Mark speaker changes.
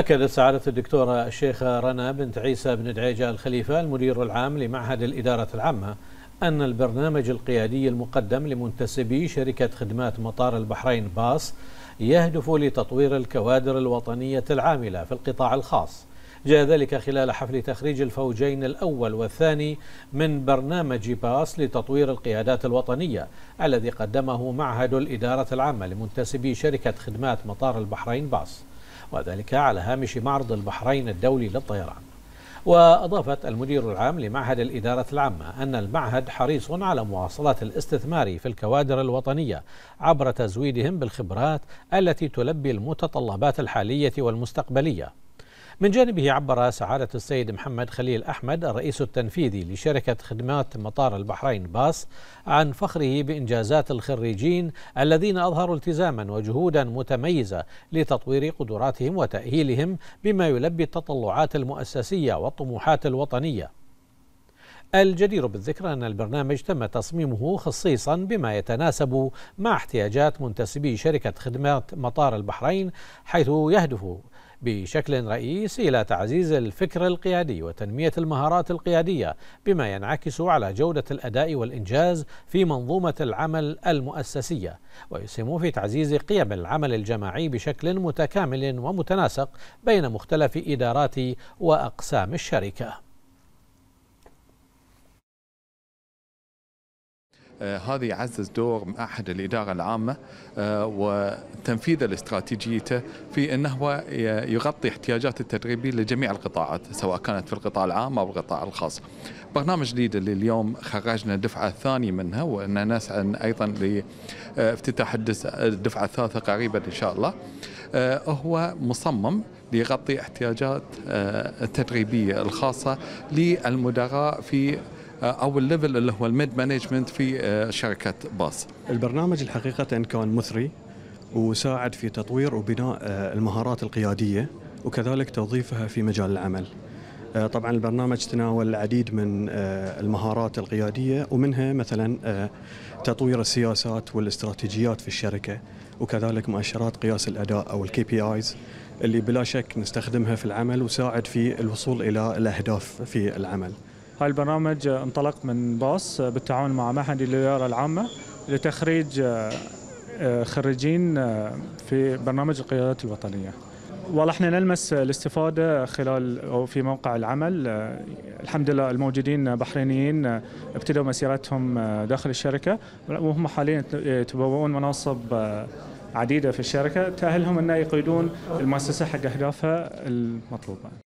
Speaker 1: أكدت سعادة الدكتورة الشيخة رنا بنت عيسى بن دعيجة الخليفة المدير العام لمعهد الإدارة العامة أن البرنامج القيادي المقدم لمنتسبي شركة خدمات مطار البحرين باص يهدف لتطوير الكوادر الوطنية العاملة في القطاع الخاص جاء ذلك خلال حفل تخريج الفوجين الأول والثاني من برنامج باس لتطوير القيادات الوطنية الذي قدمه معهد الإدارة العامة لمنتسبي شركة خدمات مطار البحرين باص وذلك على هامش معرض البحرين الدولي للطيران وأضافت المدير العام لمعهد الإدارة العامة أن المعهد حريص على مواصلة الاستثمار في الكوادر الوطنية عبر تزويدهم بالخبرات التي تلبي المتطلبات الحالية والمستقبلية من جانبه عبر سعادة السيد محمد خليل أحمد الرئيس التنفيذي لشركة خدمات مطار البحرين باص عن فخره بإنجازات الخريجين الذين أظهروا التزاما وجهودا متميزة لتطوير قدراتهم وتأهيلهم بما يلبي التطلعات المؤسسية والطموحات الوطنية الجدير بالذكر أن البرنامج تم تصميمه خصيصا بما يتناسب مع احتياجات منتسبي شركة خدمات مطار البحرين حيث يهدف بشكل رئيسي إلى تعزيز الفكر القيادي وتنمية المهارات القيادية بما ينعكس على جودة الأداء والإنجاز في منظومة العمل المؤسسية ويسهم في تعزيز قيم العمل الجماعي بشكل متكامل ومتناسق بين مختلف إدارات وأقسام الشركة
Speaker 2: آه، هذا يعزز دور معهد الاداره العامه آه، وتنفيذ لاستراتيجيته في انه هو يغطي احتياجات التدريبية لجميع القطاعات سواء كانت في القطاع العام او القطاع الخاص. برنامج جديد اللي اليوم خرجنا الدفعه الثانيه منها وأننا نسعى ايضا لافتتاح الدفعه الثالثه قريبا ان شاء الله. آه، هو مصمم ليغطي احتياجات التدريبيه الخاصه للمدراء في آه، او الليفل اللي هو الميد مانجمنت في آه، شركه باص. البرنامج الحقيقه كان مثري وساعد في تطوير وبناء
Speaker 3: آه، المهارات القياديه وكذلك توظيفها في مجال العمل. طبعا البرنامج تناول العديد من المهارات القياديه ومنها مثلا تطوير السياسات والاستراتيجيات في الشركه وكذلك مؤشرات قياس الاداء او الكي بي ايز اللي بلا شك نستخدمها في العمل وساعد في الوصول الى الاهداف في العمل.
Speaker 4: هاي البرنامج انطلق من باص بالتعاون مع معهد الإدارة العامة لتخريج آه، آه، خريجين آه، في برنامج القيادات الوطنية والله احنا نلمس الاستفاده خلال او في موقع العمل الحمد لله الموجودين بحرينيين ابتدوا مسيرتهم داخل الشركه وهم حاليا يتبوؤون مناصب عديده في الشركه تاهلهم ان يقيدون المؤسسه حق اهدافها المطلوبه